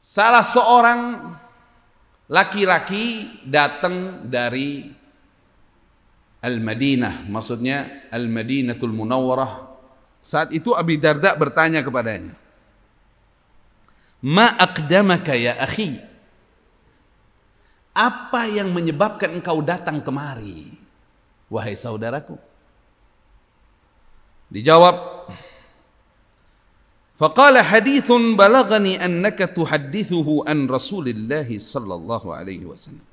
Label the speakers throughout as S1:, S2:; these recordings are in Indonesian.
S1: Salah seorang laki-laki datang dari Al-Madinah, maksudnya Al-Madinatul Munawwarah. Saat itu Abi Darda bertanya kepadanya, "Ma aqdamaka ya akhi?" Apa yang menyebabkan engkau datang kemari, wahai saudaraku? Dijawab فقال حديث بلغني أنك تحدثه أن رسول الله صلى الله عليه وسلم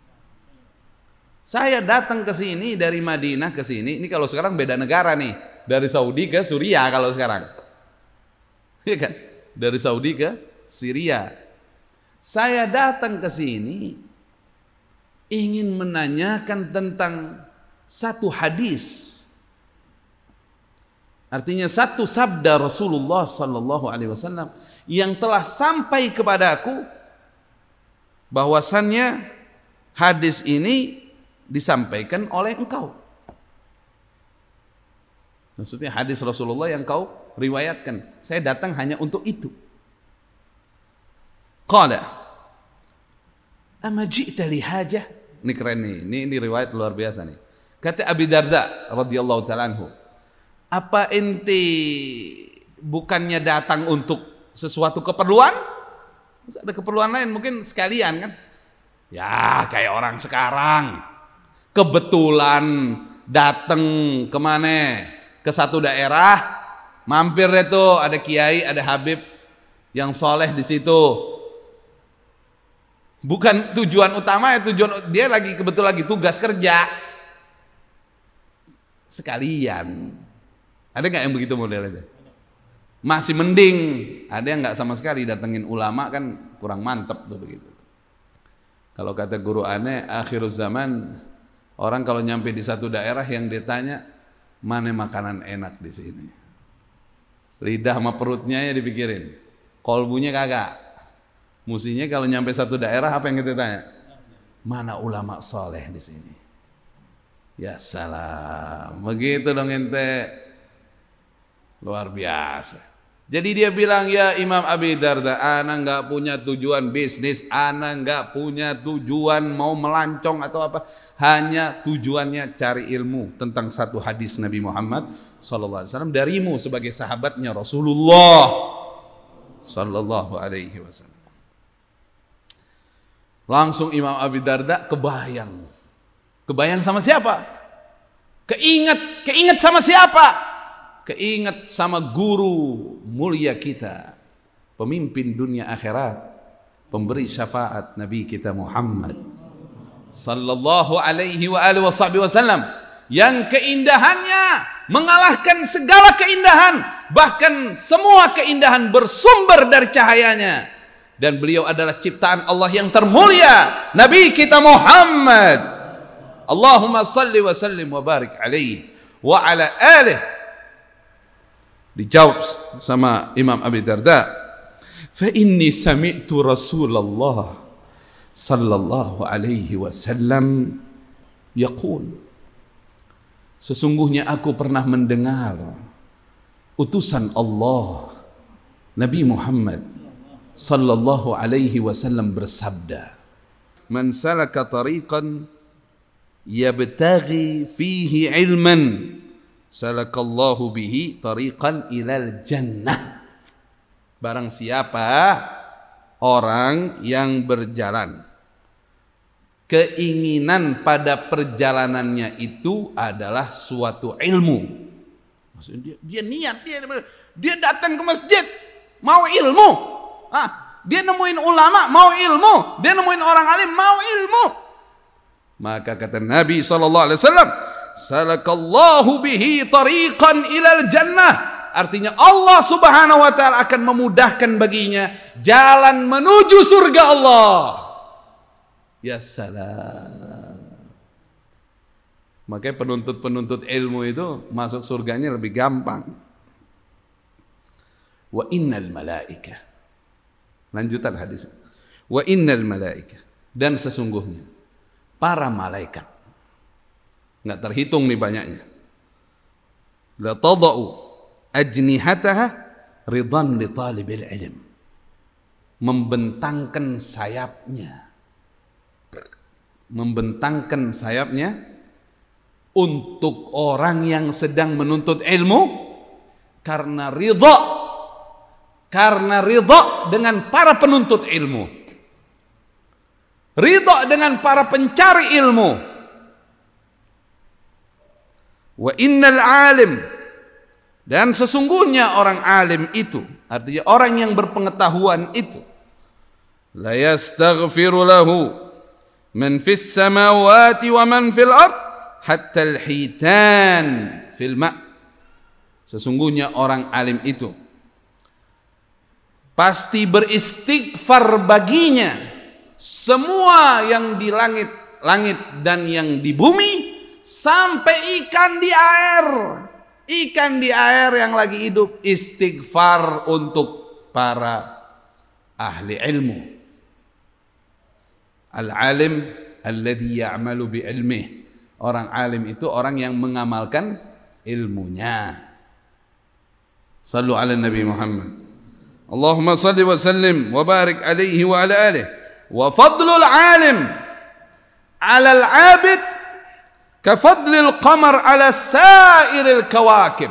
S1: Saya datang ke sini dari Madinah ke sini. Ini kalau sekarang beda negara nih. Dari Saudi ke Suriah kalau sekarang. Iya kan? Dari Saudi ke Syria. Saya datang ke sini ingin menanyakan tentang satu hadis Artinya satu sabda Rasulullah sallallahu alaihi wasallam yang telah sampai kepada aku bahwasannya hadis ini disampaikan oleh engkau. Maksudnya hadis Rasulullah yang kau riwayatkan. Saya datang hanya untuk itu. Qala Ama ji'ta li hajah? Ini keren nih. Ini, ini riwayat luar biasa nih. Kata Abi Darda radhiyallahu taala anhu. Apa inti bukannya datang untuk sesuatu keperluan? Masa ada keperluan lain mungkin sekalian kan? Ya kayak orang sekarang kebetulan datang kemana ke satu daerah mampir deh tuh ada kiai ada habib yang soleh di situ bukan tujuan utama ya tujuan dia lagi kebetulan lagi tugas kerja sekalian ada nggak yang begitu model itu? Masih mending, ada yang nggak sama sekali datengin ulama kan kurang mantep tuh begitu. Kalau kata guru aneh, akhir zaman orang kalau nyampe di satu daerah yang ditanya mana makanan enak di sini. Lidah sama perutnya ya dipikirin, kolbunya kagak. Musinya kalau nyampe satu daerah apa yang kita tanya? Mana ulama soleh di sini? Ya salam, begitu dong ente. Luar biasa. Jadi dia bilang, ya Imam Abi Darda, Ana nggak punya tujuan bisnis, Ana nggak punya tujuan mau melancong atau apa. Hanya tujuannya cari ilmu tentang satu hadis Nabi Muhammad SAW darimu sebagai sahabatnya Rasulullah Sallallahu Alaihi Wasallam. Langsung Imam Abi Darda kebayang. Kebayang sama siapa? Keinget, keinget sama siapa? keinget sama guru mulia kita, pemimpin dunia akhirat, pemberi syafaat Nabi kita Muhammad sallallahu alaihi wa alihi wasallam yang keindahannya mengalahkan segala keindahan, bahkan semua keindahan bersumber dari cahayanya dan beliau adalah ciptaan Allah yang termulia Nabi kita Muhammad Allahumma salli wa sallim wa barik alaihi wa ala alihi dijawab sama Imam Abi Darda fa inni sami'tu Rasulullah sallallahu alaihi wasallam yaqul Sesungguhnya aku pernah mendengar utusan Allah Nabi Muhammad sallallahu alaihi wasallam bersabda Man salaka tariqan yabtaghi fihi ilman Salakallahu bihi tariqan ilal jannah. Barang siapa orang yang berjalan keinginan pada perjalanannya itu adalah suatu ilmu. Maksudnya dia, dia niat dia dia datang ke masjid mau ilmu. Ah, dia nemuin ulama mau ilmu, dia nemuin orang alim mau ilmu. Maka kata Nabi sallallahu alaihi wasallam, salakallahu bihi tariqan ilal jannah artinya Allah Subhanahu wa taala akan memudahkan baginya jalan menuju surga Allah ya salam makanya penuntut-penuntut ilmu itu masuk surganya lebih gampang wa innal malaika lanjutan hadis wa innal malaika dan sesungguhnya para malaikat Nggak terhitung nih banyaknya. La tadau ajnihataha ridan li talibil ilm. Membentangkan sayapnya. Membentangkan sayapnya untuk orang yang sedang menuntut ilmu karena ridha karena ridha dengan para penuntut ilmu ridha dengan para pencari ilmu Wa innal alim dan sesungguhnya orang alim itu artinya orang yang berpengetahuan itu la yastaghfiru lahu man fis samawati wa man fil ard hatta al-hitan fil ma sesungguhnya orang alim itu pasti beristighfar baginya semua yang di langit langit dan yang di bumi sampai ikan di air. Ikan di air yang lagi hidup istighfar untuk para ahli ilmu. Al-alim alladhi ya'malu bi Orang alim itu orang yang mengamalkan ilmunya. Sallu ala Nabi Muhammad. Allahumma salli wa sallim wa barik alaihi wa ala alihi. Wa fadlul alim alal abid Kafadlil qamar ala sairil kawakib.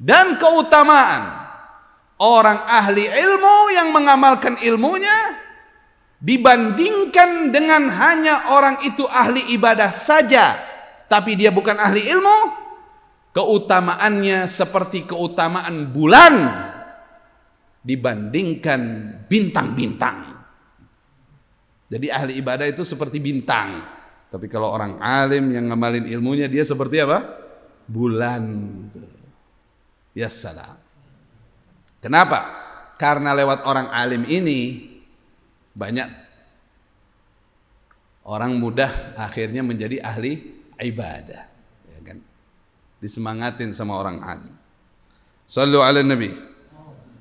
S1: Dan keutamaan orang ahli ilmu yang mengamalkan ilmunya dibandingkan dengan hanya orang itu ahli ibadah saja tapi dia bukan ahli ilmu keutamaannya seperti keutamaan bulan dibandingkan bintang-bintang jadi ahli ibadah itu seperti bintang tapi kalau orang alim yang ngamalin ilmunya dia seperti apa? Bulan. Ya salam. Kenapa? Karena lewat orang alim ini banyak orang mudah akhirnya menjadi ahli ibadah. Ya kan? Disemangatin sama orang alim. Sallu ala nabi.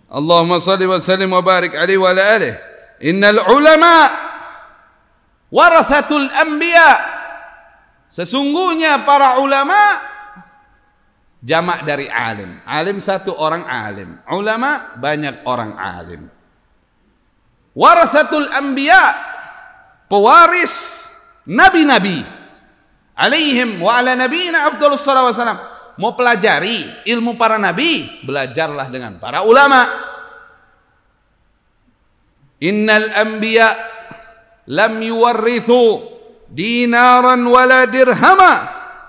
S1: Allahumma salli wa sallim wa barik alaihi wa ala alihi. Innal ulama' warathatul anbiya sesungguhnya para ulama jamak dari alim alim satu orang alim ulama banyak orang alim warathatul anbiya pewaris nabi-nabi alaihim wa ala nabiyina afdhalus salawat mau pelajari ilmu para nabi, belajarlah dengan para ulama. Innal anbiya lam yuwarrithu dinaran wala dirhama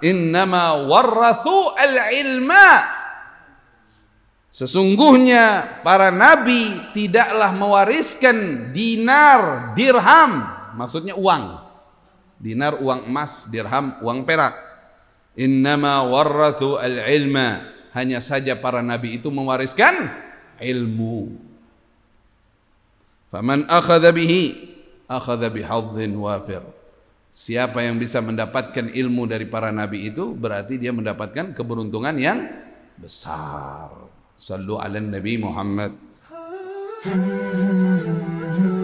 S1: innama warrathu al-ilma Sesungguhnya para nabi tidaklah mewariskan dinar, dirham, maksudnya uang. Dinar uang emas, dirham uang perak. Innama warrathu al-ilma. Hanya saja para nabi itu mewariskan ilmu. Faman akhadha bihi akhadha bihadzin wafir. Siapa yang bisa mendapatkan ilmu dari para nabi itu berarti dia mendapatkan keberuntungan yang besar. Sallu ala Nabi Muhammad.